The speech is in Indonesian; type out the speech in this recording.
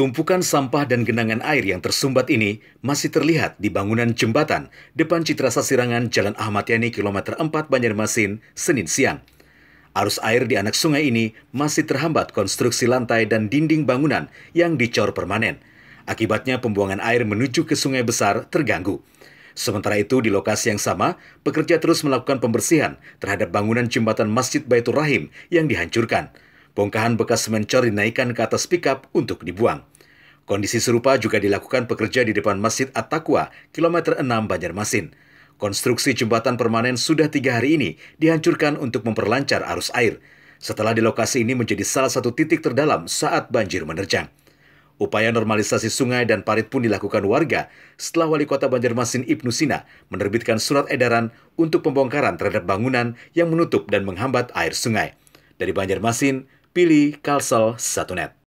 Tumpukan sampah dan genangan air yang tersumbat ini masih terlihat di bangunan jembatan depan Citra Sasirangan Jalan Ahmad Yani kilometer 4 Banjarmasin, Senin siang. Arus air di anak sungai ini masih terhambat konstruksi lantai dan dinding bangunan yang dicor permanen. Akibatnya pembuangan air menuju ke sungai besar terganggu. Sementara itu di lokasi yang sama, pekerja terus melakukan pembersihan terhadap bangunan jembatan Masjid Baitur Rahim yang dihancurkan. Bongkahan bekas semen cor dinaikkan ke atas pickup untuk dibuang. Kondisi serupa juga dilakukan pekerja di depan Masjid At-Taqwa, kilometer 6 Banjarmasin. Konstruksi jembatan permanen sudah tiga hari ini dihancurkan untuk memperlancar arus air, setelah di lokasi ini menjadi salah satu titik terdalam saat banjir menerjang. Upaya normalisasi sungai dan parit pun dilakukan warga setelah Wali Kota Banjarmasin Ibnu Sina menerbitkan surat edaran untuk pembongkaran terhadap bangunan yang menutup dan menghambat air sungai. Dari Banjarmasin, pilih Kalsel 1 Net.